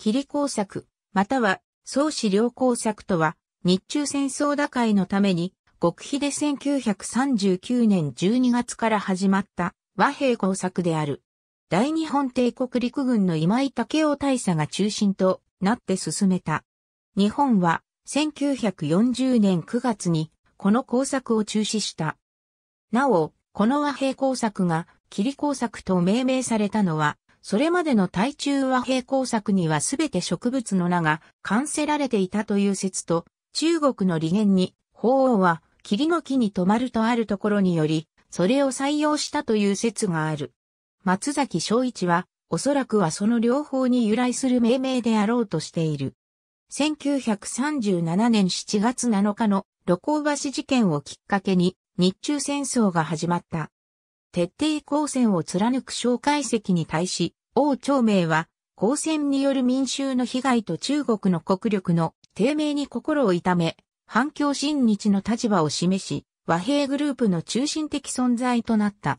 霧工作、または、総資料工作とは、日中戦争打開のために、極秘で1939年12月から始まった和平工作である。大日本帝国陸軍の今井武雄大佐が中心となって進めた。日本は1940年9月にこの工作を中止した。なお、この和平工作が霧工作と命名されたのはそれまでの対中和平工作にはすべて植物の名が関せられていたという説と、中国の利言に、法王は霧の木に止まるとあるところにより、それを採用したという説がある。松崎昭一は、おそらくはその両方に由来する命名であろうとしている。1937年7月7日の露光橋事件をきっかけに日中戦争が始まった。徹底抗戦を貫く蒋介石に対し、王朝明は、抗戦による民衆の被害と中国の国力の低迷に心を痛め、反共親日の立場を示し、和平グループの中心的存在となった。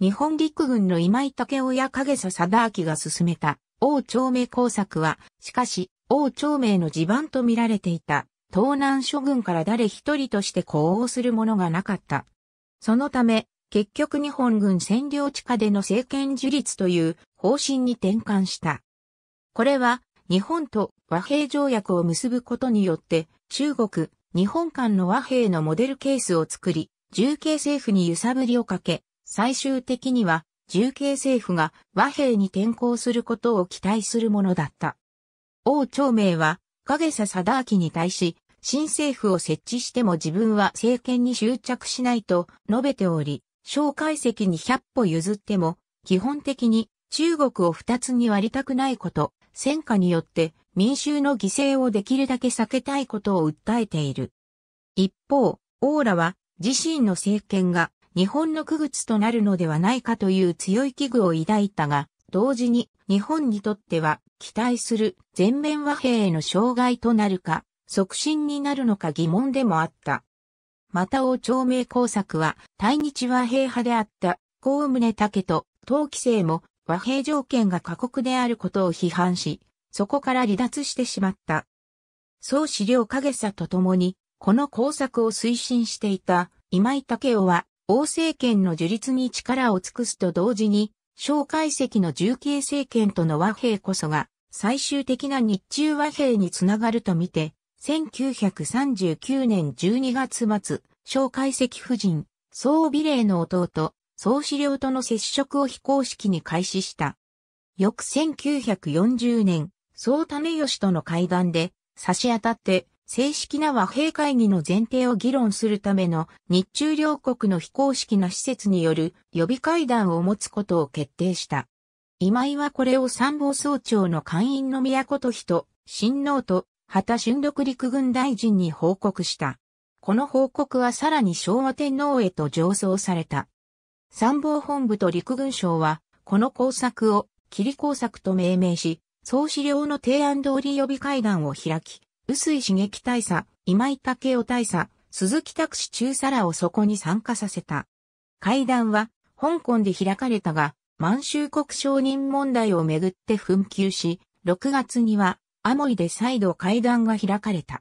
日本陸軍の今井武夫や影佐貞明が進めた王朝明工作は、しかし、王朝明の地盤と見られていた、東南諸軍から誰一人として呼応するものがなかった。そのため、結局日本軍占領地下での政権樹立という方針に転換した。これは日本と和平条約を結ぶことによって中国、日本間の和平のモデルケースを作り、重慶政府に揺さぶりをかけ、最終的には重慶政府が和平に転向することを期待するものだった。王朝明は影佐貞明に対し、新政府を設置しても自分は政権に執着しないと述べており、蒋介石に100歩譲っても、基本的に中国を二つに割りたくないこと、戦火によって民衆の犠牲をできるだけ避けたいことを訴えている。一方、オーラは自身の政権が日本の区別となるのではないかという強い危惧を抱いたが、同時に日本にとっては期待する全面和平への障害となるか、促進になるのか疑問でもあった。また王朝名工作は、対日和平派であった、高宗武と、陶器生も、和平条件が過酷であることを批判し、そこから離脱してしまった。総資料影さと共に、この工作を推進していた今井武雄は、王政権の樹立に力を尽くすと同時に、蒋介石の重慶政権との和平こそが、最終的な日中和平につながるとみて、1939年12月末、小介石夫人、総美霊の弟、総司令との接触を非公式に開始した。翌1940年、総種吉との会談で、差し当たって、正式な和平会議の前提を議論するための日中両国の非公式な施設による予備会談を持つことを決定した。今井はこれを参謀総長の会員の都と人、親王と畑春緑陸軍大臣に報告した。この報告はさらに昭和天皇へと上奏された。参謀本部と陸軍省は、この工作を、霧工作と命名し、総資料の提案通り予備会談を開き、薄井茂激大佐、今井武雄大佐、鈴木拓司中佐らをそこに参加させた。会談は、香港で開かれたが、満州国承認問題をめぐって紛糾し、6月にはアモイで再度会談が開かれた。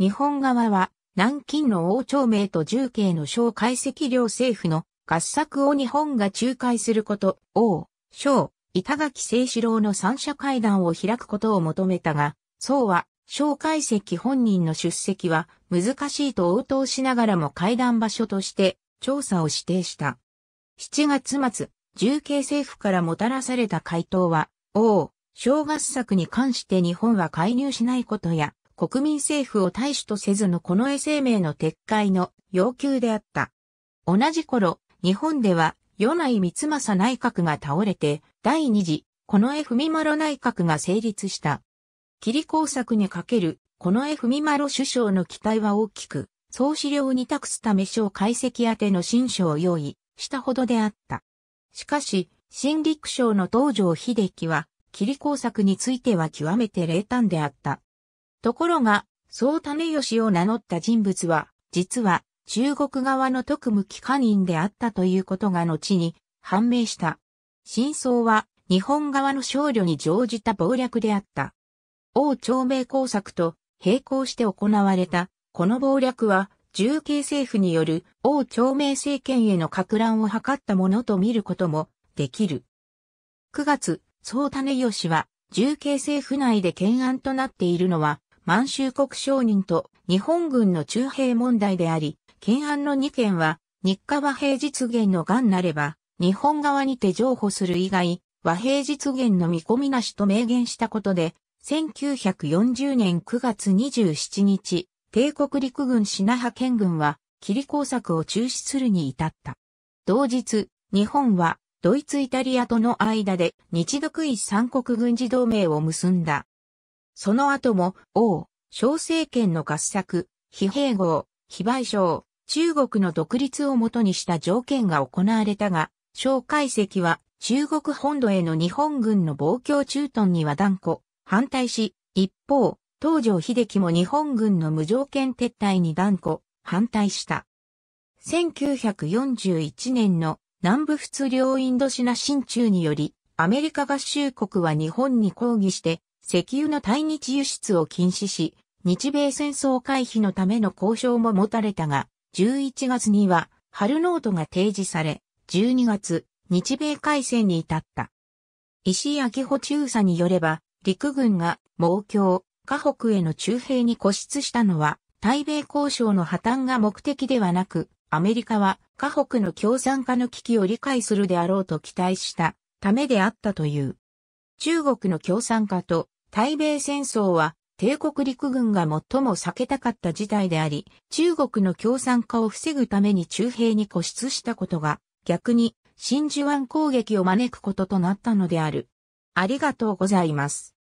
日本側は、南京の王朝名と重慶の小解析領政府の合作を日本が仲介すること、王、小、板垣清志郎の三者会談を開くことを求めたが、そうは、小解析本人の出席は難しいと応答しながらも会談場所として調査を指定した。7月末、重慶政府からもたらされた回答は、王、正月作に関して日本は介入しないことや、国民政府を大使とせずのこの絵生命の撤回の要求であった。同じ頃、日本では、与内光政内閣が倒れて、第二次、この絵文丸内閣が成立した。霧工作にかける、この絵文丸首相の期待は大きく、総資料に託すため省解析宛ての新書を用意したほどであった。しかし、新陸省の東条秀樹は、霧工作については極めて冷淡であった。ところが、総種吉を名乗った人物は、実は中国側の特務機関員であったということが後に判明した。真相は日本側の少女に乗じた謀略であった。王朝明工作と並行して行われた、この謀略は、重慶政府による王朝明政権への拡乱を図ったものと見ることもできる。9月、総種義は、重慶政府内で懸案となっているのは、満州国商人と日本軍の中兵問題であり、懸案の2件は、日課和平実現の癌なれば、日本側にて譲歩する以外、和平実現の見込みなしと明言したことで、1940年9月27日、帝国陸軍品派遣軍は、霧工作を中止するに至った。同日、日本はドイツ・イタリアとの間で日独位三国軍事同盟を結んだ。その後も、王、小政権の合作、非併合、非賠償、中国の独立をもとにした条件が行われたが、小解析は中国本土への日本軍の防共駐屯には断固、反対し、一方、東条秀樹も日本軍の無条件撤退に断固、反対した。1941年の南部仏領インドシナ新中により、アメリカ合衆国は日本に抗議して、石油の対日輸出を禁止し、日米戦争回避のための交渉も持たれたが、11月には、春ノートが提示され、12月、日米海戦に至った。石井明穂中佐によれば、陸軍が、猛強、河北への中兵に固執したのは、対米交渉の破綻が目的ではなく、アメリカは、河北の共産化の危機を理解するであろうと期待したためであったという。中国の共産化と対米戦争は帝国陸軍が最も避けたかった事態であり、中国の共産化を防ぐために中兵に固執したことが、逆に真珠湾攻撃を招くこととなったのである。ありがとうございます。